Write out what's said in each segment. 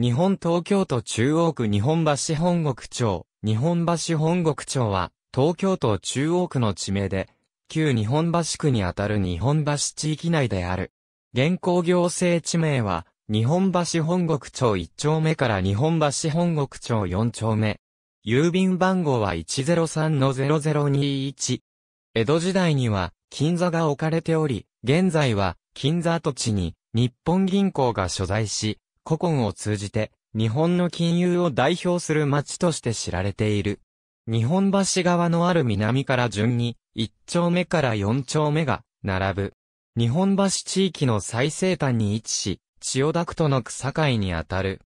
日本東京都中央区日本橋本国町、日本橋本国町は、東京都中央区の地名で、旧日本橋区にあたる日本橋地域内である。現行行政地名は、日本橋本国町1丁目から日本橋本国町4丁目。郵便番号は103-0021。江戸時代には、金座が置かれており、現在は、金座跡地に、日本銀行が所在し、古今を通じて、日本の金融を代表する町として知られている。日本橋側のある南から順に、1丁目から4丁目が、並ぶ。日本橋地域の最西端に位置し、千代田区との草境にあたる。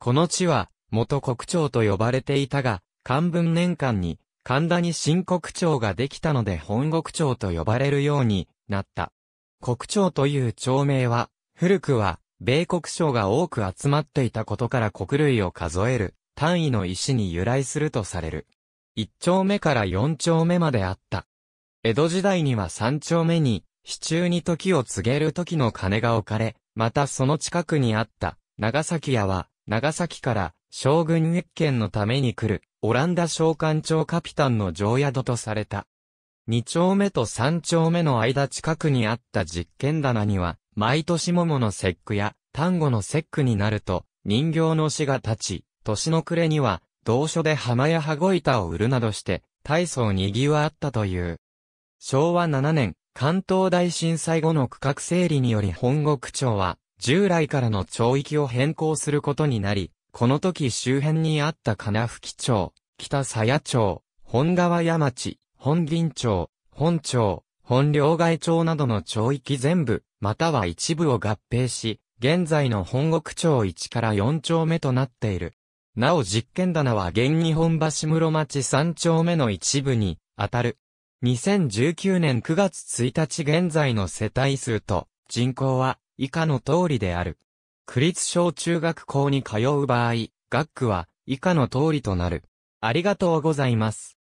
この地は、元国庁と呼ばれていたが、漢文年間に、神田に新国庁ができたので本国庁と呼ばれるようになった。国庁という町名は、古くは、米国省が多く集まっていたことから国類を数える単位の石に由来するとされる。一丁目から四丁目まであった。江戸時代には三丁目に、市中に時を告げる時の鐘が置かれ、またその近くにあった長崎屋は、長崎から将軍越見のために来る、オランダ召喚長カピタンの常宿とされた。二丁目と三丁目の間近くにあった実験棚には、毎年桃の節句や、端午の節句になると、人形の死が立ち、年の暮れには、同所で浜や羽子板を売るなどして、大層賑わったという。昭和7年、関東大震災後の区画整理により本国町は、従来からの町域を変更することになり、この時周辺にあった金吹町、北鞘町、本川山地、本銀町、本町、本領外町などの町域全部、または一部を合併し、現在の本国町1から4丁目となっている。なお実験棚は現日本橋室町3丁目の一部に、当たる。2019年9月1日現在の世帯数と人口は以下の通りである。区立小中学校に通う場合、学区は以下の通りとなる。ありがとうございます。